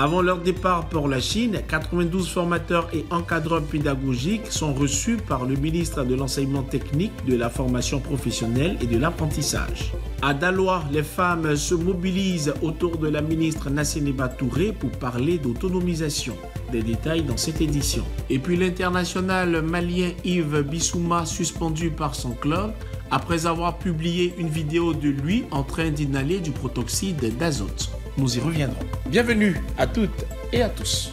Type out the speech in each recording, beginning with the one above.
Avant leur départ pour la Chine, 92 formateurs et encadreurs pédagogiques sont reçus par le ministre de l'Enseignement technique, de la formation professionnelle et de l'apprentissage. À Dalois, les femmes se mobilisent autour de la ministre Nassine Touré pour parler d'autonomisation. Des détails dans cette édition. Et puis l'international malien Yves Bissouma suspendu par son club après avoir publié une vidéo de lui en train d'inhaler du protoxyde d'azote. Nous y reviendrons. Bienvenue à toutes et à tous.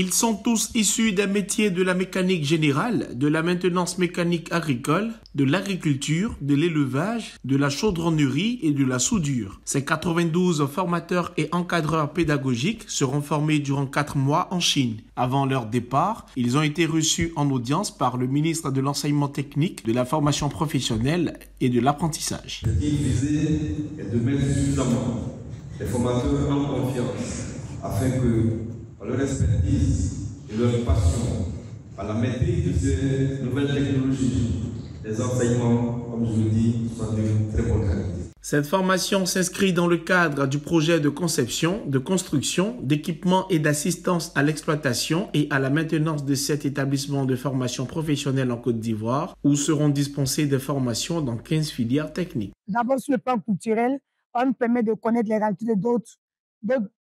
Ils sont tous issus d'un métier de la mécanique générale, de la maintenance mécanique agricole, de l'agriculture, de l'élevage, de la chaudronnerie et de la soudure. Ces 92 formateurs et encadreurs pédagogiques seront formés durant 4 mois en Chine. Avant leur départ, ils ont été reçus en audience par le ministre de l'enseignement technique, de la formation professionnelle et de l'apprentissage. de mettre les formateurs en confiance afin que leur expertise et leur passion à la maîtrise de ces nouvelles technologies, les enseignements, comme je vous dis, sont de très bonne qualité. Cette formation s'inscrit dans le cadre du projet de conception, de construction, d'équipement et d'assistance à l'exploitation et à la maintenance de cet établissement de formation professionnelle en Côte d'Ivoire, où seront dispensées des formations dans 15 filières techniques. D'abord, sur le plan culturel, on permet de connaître les réalités d'autres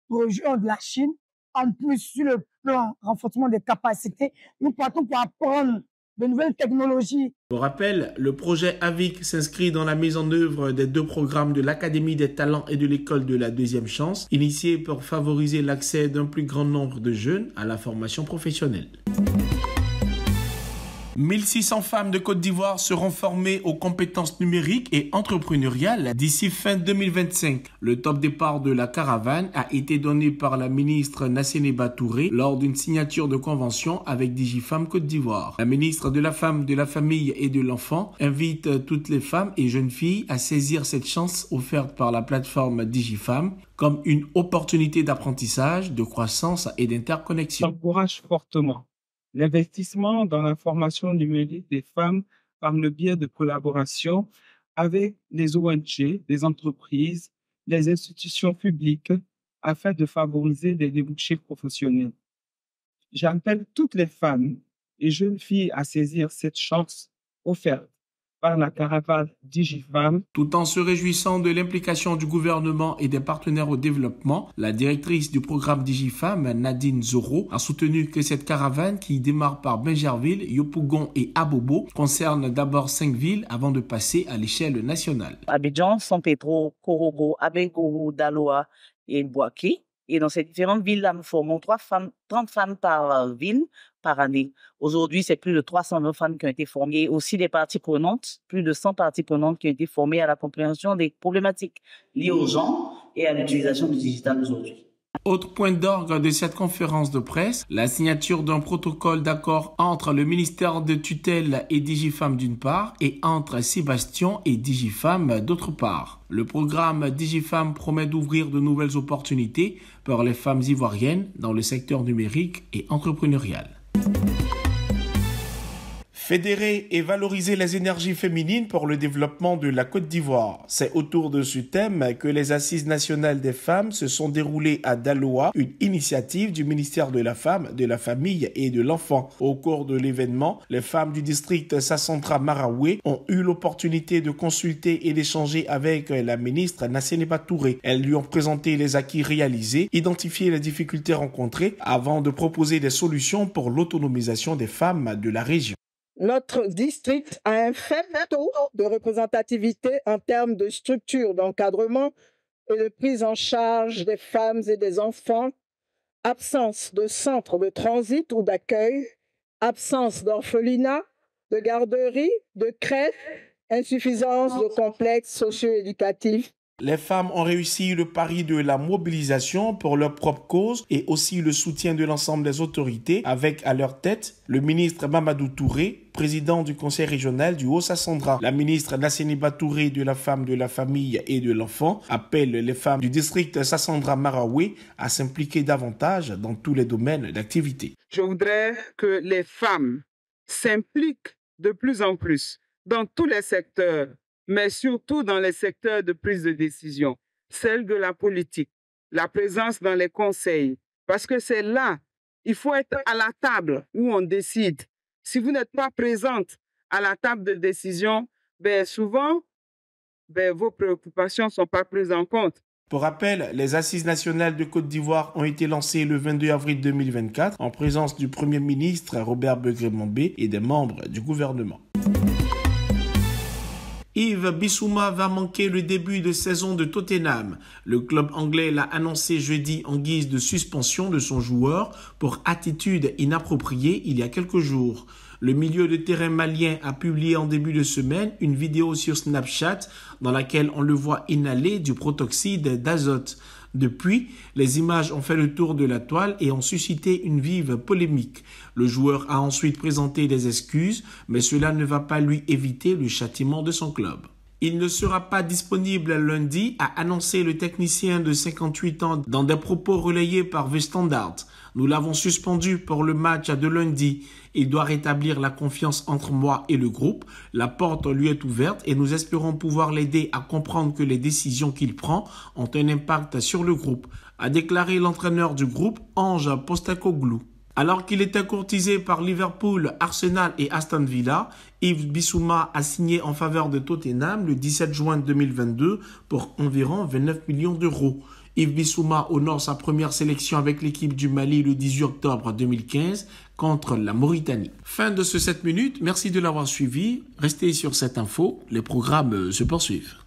projets de la Chine, en plus sur le plan renforcement des capacités, nous partons pour apprendre de nouvelles technologies. Pour rappel, le projet AVIC s'inscrit dans la mise en œuvre des deux programmes de l'Académie des talents et de l'école de la deuxième chance, initiés pour favoriser l'accès d'un plus grand nombre de jeunes à la formation professionnelle. 1600 femmes de Côte d'Ivoire seront formées aux compétences numériques et entrepreneuriales d'ici fin 2025. Le top départ de la caravane a été donné par la ministre Nassene Batouré lors d'une signature de convention avec Digifam Côte d'Ivoire. La ministre de la Femme, de la Famille et de l'Enfant invite toutes les femmes et jeunes filles à saisir cette chance offerte par la plateforme Digifam comme une opportunité d'apprentissage, de croissance et d'interconnexion. fortement L'investissement dans la formation numérique des femmes par le biais de collaborations avec les ONG, les entreprises, les institutions publiques afin de favoriser des débouchés professionnels. J'appelle toutes les femmes et jeunes filles à saisir cette chance offerte par la caravane DigiFam. Tout en se réjouissant de l'implication du gouvernement et des partenaires au développement, la directrice du programme DigiFam, Nadine Zoro, a soutenu que cette caravane qui démarre par Benjerville, Yopougon et Abobo concerne d'abord cinq villes avant de passer à l'échelle nationale. Abidjan, San Pedro, Korogo, Abengourou, Daloa et Boaké et dans ces différentes villes, là, nous formons femmes, 30 femmes par euh, ville par année. Aujourd'hui, c'est plus de 320 femmes qui ont été formées, aussi des parties prenantes, plus de 100 parties prenantes qui ont été formées à la compréhension des problématiques liées aux gens et à l'utilisation du digital aujourd'hui. Autre point d'orgue de cette conférence de presse, la signature d'un protocole d'accord entre le ministère de tutelle et Digifam d'une part et entre Sébastien et Digifam d'autre part. Le programme Digifam promet d'ouvrir de nouvelles opportunités pour les femmes ivoiriennes dans le secteur numérique et entrepreneurial. Fédérer et valoriser les énergies féminines pour le développement de la Côte d'Ivoire. C'est autour de ce thème que les Assises nationales des femmes se sont déroulées à Daloa, une initiative du ministère de la Femme, de la Famille et de l'Enfant. Au cours de l'événement, les femmes du district Sassantra Maraoué ont eu l'opportunité de consulter et d'échanger avec la ministre Nassine Touré. Elles lui ont présenté les acquis réalisés, identifié les difficultés rencontrées avant de proposer des solutions pour l'autonomisation des femmes de la région. Notre district a un faible taux de représentativité en termes de structure d'encadrement et de prise en charge des femmes et des enfants, absence de centres de transit ou d'accueil, absence d'orphelinat, de garderie, de crèche, insuffisance de complexes socio-éducatifs les femmes ont réussi le pari de la mobilisation pour leur propre cause et aussi le soutien de l'ensemble des autorités avec à leur tête le ministre Mamadou Touré, président du conseil régional du Haut-Sassandra. La ministre Nassiniba Touré de la femme, de la famille et de l'enfant appelle les femmes du district Sassandra Maraoué à s'impliquer davantage dans tous les domaines d'activité. Je voudrais que les femmes s'impliquent de plus en plus dans tous les secteurs mais surtout dans les secteurs de prise de décision, celle de la politique, la présence dans les conseils, parce que c'est là, il faut être à la table où on décide. Si vous n'êtes pas présente à la table de décision, ben souvent, ben vos préoccupations ne sont pas prises en compte. Pour rappel, les assises nationales de Côte d'Ivoire ont été lancées le 22 avril 2024 en présence du Premier ministre Robert Begré-Mombé et des membres du gouvernement. Yves Bissouma va manquer le début de saison de Tottenham. Le club anglais l'a annoncé jeudi en guise de suspension de son joueur pour attitude inappropriée il y a quelques jours. Le milieu de terrain malien a publié en début de semaine une vidéo sur Snapchat dans laquelle on le voit inhaler du protoxyde d'azote. Depuis, les images ont fait le tour de la toile et ont suscité une vive polémique. Le joueur a ensuite présenté des excuses, mais cela ne va pas lui éviter le châtiment de son club. Il ne sera pas disponible lundi, a annoncé le technicien de 58 ans dans des propos relayés par The Standard. Nous l'avons suspendu pour le match de lundi. Il doit rétablir la confiance entre moi et le groupe. La porte lui est ouverte et nous espérons pouvoir l'aider à comprendre que les décisions qu'il prend ont un impact sur le groupe, a déclaré l'entraîneur du groupe Ange Postacoglou. Alors qu'il était courtisé par Liverpool, Arsenal et Aston Villa, Yves Bissouma a signé en faveur de Tottenham le 17 juin 2022 pour environ 29 millions d'euros. Yves Bissouma honore sa première sélection avec l'équipe du Mali le 18 octobre 2015 contre la Mauritanie. Fin de ce 7 minutes, merci de l'avoir suivi. Restez sur cette info, les programmes se poursuivent.